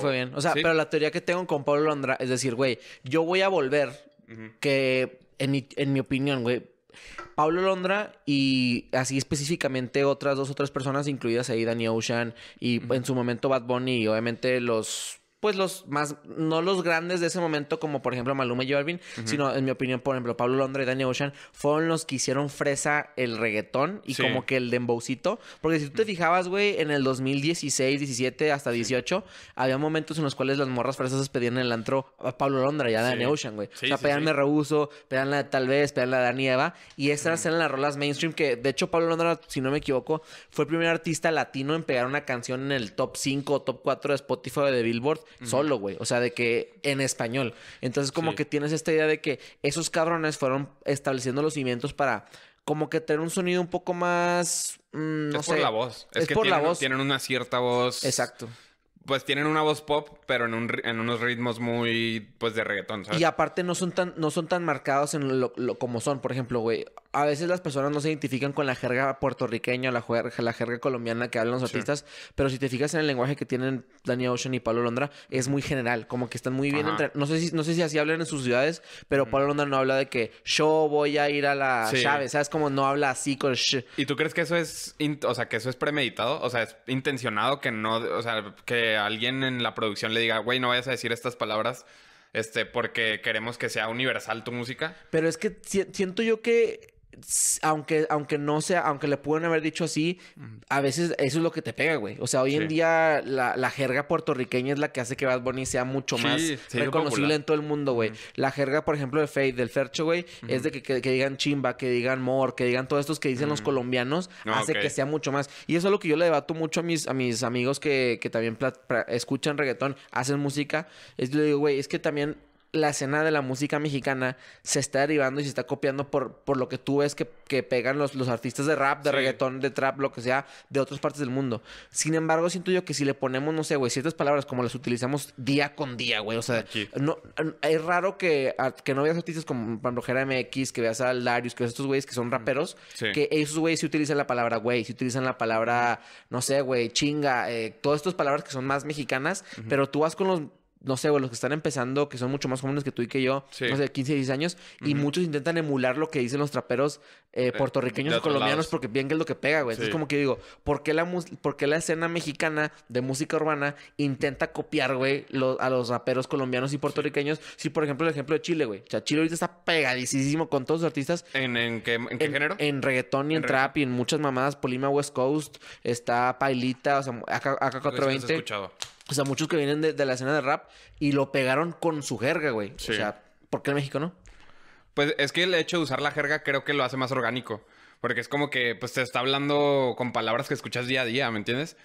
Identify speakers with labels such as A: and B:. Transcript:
A: fue bien. O sea, pero
B: la teoría que tengo con Pablo Londra es decir, güey, yo voy a volver, que en mi, en mi opinión, güey, Pablo Londra y así específicamente otras dos o tres personas, incluidas ahí Daniel Ocean y en su momento Bad Bunny y obviamente los pues los más, no los grandes de ese momento, como por ejemplo Maluma y Balvin, sino en mi opinión, por ejemplo, Pablo Londra y Danny Ocean, fueron los que hicieron fresa el reggaetón y como que el dembowcito. Porque si tú te mm. fijabas, güey, en el 2016, 17, hasta 18, había momentos en los cuales las morras fresas pedían en el antro a Pablo Londra y a Danny Ocean, güey. o sea, pedían Reuso, Rehuso, pedían la Tal vez, pedían la Dani Eva. Y esas eran las rolas mainstream que, de hecho, Pablo Londra, si no me equivoco, fue el primer artista latino en pegar una canción en el top 5 o top 4 de Spotify de Billboard solo, güey. O sea, de que en español. Entonces, como que tienes esta idea de que esos cabrones fueron estableciendo los cimientos para como que tener un sonido un poco más. Mm, no es por la voz. Es, que por tienen, la voz. Tienen
A: una cierta voz. Exacto pues tienen una voz pop, pero en, unos ritmos muy, pues, de reggaetón, Y
B: aparte no son tan, no son tan marcados en lo como son. Por ejemplo, güey, a veces las personas no se identifican con la jerga puertorriqueña, la jerga, la jerga colombiana que hablan los artistas, pero si te fijas en el lenguaje que tienen Daniel Ocean y Pablo Londra, es muy general, como que están muy bien entre... No sé, si, no sé si así hablan en sus ciudades, pero Pablo Londra no habla de que yo voy a ir a la llave ¿sabes? Como no habla así con
A: ¿Y tú crees que eso es, o sea, que eso es premeditado? O sea, es intencionado que no, o sea, que alguien en la producción le diga, güey, no vayas a decir estas palabras este, porque queremos que sea universal tu música.
B: Pero es que siento yo que aunque, aunque no sea, aunque le pueden haber dicho así, a veces eso es lo que te pega, güey. O sea, hoy en día la, jerga puertorriqueña es la que hace que Bad Bunny sea mucho más reconocible en todo el mundo, güey. La jerga, por ejemplo, de Faith, del Fercho, güey, es de que, digan chimba, que digan more... que digan todos estos que dicen los colombianos, hace que sea mucho más. Y eso es lo que yo le debato mucho a mis, a mis amigos que, también escuchan reggaetón, hacen música. Es, yo digo, güey, es que también la escena de la música mexicana se está derivando y se está copiando por, por lo que tú ves que, pegan los, artistas de rap, de reggaetón, de trap, lo que sea, de otras partes del mundo. Sin embargo, siento yo que si le ponemos, no sé, güey, ciertas palabras como las utilizamos día con día, güey. O sea, no, es raro que, que no veas artistas como Panrojera MX, que veas a Darius, que veas a estos güeyes que son mm, raperos, que esos güeyes sí utilizan la palabra güey, sí utilizan la palabra, no sé, güey, chinga, eh, todas estas palabras que son más mexicanas, pero tú vas con los no sé, güey, los que están empezando, que son mucho más jóvenes que tú y que yo, no sé, 15, 10 años, y muchos intentan emular lo que dicen los traperos eh, eh, puertorriqueños y colombianos porque bien que es lo que pega, güey. Entonces, como que digo, ¿por qué la, por qué la escena mexicana de música urbana intenta copiar, güey, a los raperos colombianos y puertorriqueños? Sí. Si, por ejemplo, el ejemplo de Chile, güey. O sea, Chile ahorita está pegadísimo con todos los artistas.
A: ¿En, en qué, género? En
B: reggaetón y en, trap y en muchas mamadas. Polima West Coast, está Pailita, o sea, AK, 420 o sea, muchos que vienen de, la escena de rap y lo pegaron con su jerga, güey. O sea, ¿por qué en México no?
A: Pues es que el hecho de usar la jerga creo que lo hace más orgánico. Porque es como que pues te está hablando con palabras que escuchas día a día, ¿me entiendes?